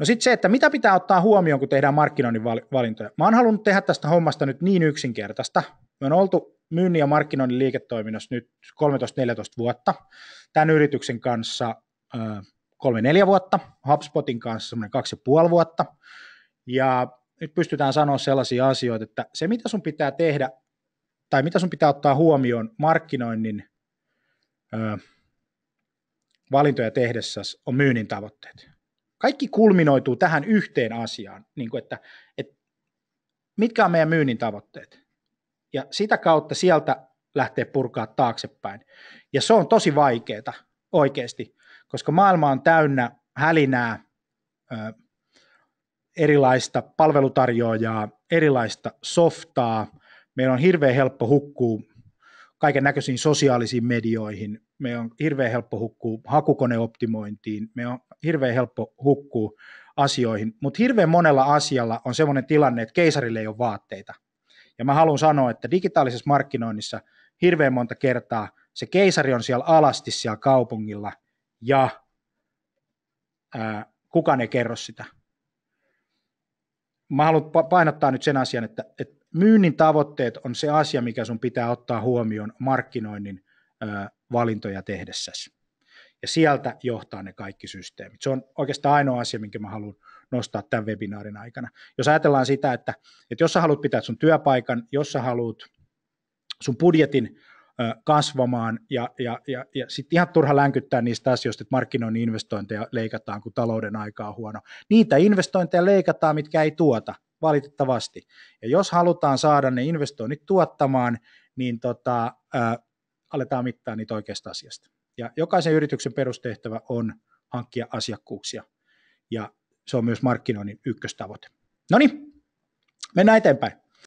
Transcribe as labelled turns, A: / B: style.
A: No sitten se, että mitä pitää ottaa huomioon, kun tehdään markkinoinnin valintoja. Mä oon halunnut tehdä tästä hommasta nyt niin yksinkertaista. Me on oltu myynnin ja markkinoinnin liiketoiminnassa nyt 13-14 vuotta. Tämän yrityksen kanssa 3 neljä vuotta, HubSpotin kanssa semmoinen kaksi vuotta. Ja nyt pystytään sanoa sellaisia asioita, että se mitä sun pitää tehdä tai mitä sun pitää ottaa huomioon markkinoinnin valintoja tehdessä on myynnin tavoitteet. Kaikki kulminoituu tähän yhteen asiaan, niin kuin että, että mitkä on meidän myynnin tavoitteet. Ja sitä kautta sieltä lähtee purkaa taaksepäin. Ja se on tosi vaikeaa oikeasti, koska maailma on täynnä hälinää, ö, erilaista palvelutarjoajaa, erilaista softaa. Meillä on hirveän helppo hukkuu kaiken näköisiin sosiaalisiin medioihin, me on hirveän helppo hukkuu hakukoneoptimointiin, me on hirveän helppo hukkuu asioihin, mutta hirveän monella asialla on sellainen tilanne, että keisarille ei ole vaatteita. Ja mä haluan sanoa, että digitaalisessa markkinoinnissa hirveän monta kertaa se keisari on siellä alasti siellä kaupungilla ja ää, kukaan ei kerro sitä mä haluan painottaa nyt sen asian, että, että myynnin tavoitteet on se asia, mikä sun pitää ottaa huomioon markkinoinnin ö, valintoja tehdessäsi. Ja sieltä johtaa ne kaikki systeemit. Se on oikeastaan ainoa asia, minkä mä haluan nostaa tämän webinaarin aikana. Jos ajatellaan sitä, että, että jos sä haluat pitää sun työpaikan, jos sä haluat sun budjetin kasvamaan
B: ja, ja, ja,
A: ja sitten ihan turha länkyttää niistä asioista, että markkinoinnin investointeja leikataan, kun talouden aika on huono. Niitä investointeja leikataan, mitkä ei tuota, valitettavasti. Ja jos halutaan saada ne investoinnit tuottamaan, niin tota, äh, aletaan mittaa niitä oikeasta asiasta. Ja jokaisen yrityksen perustehtävä on hankkia asiakkuuksia. Ja se on myös markkinoinnin ykköstavoite. No niin, mennään eteenpäin.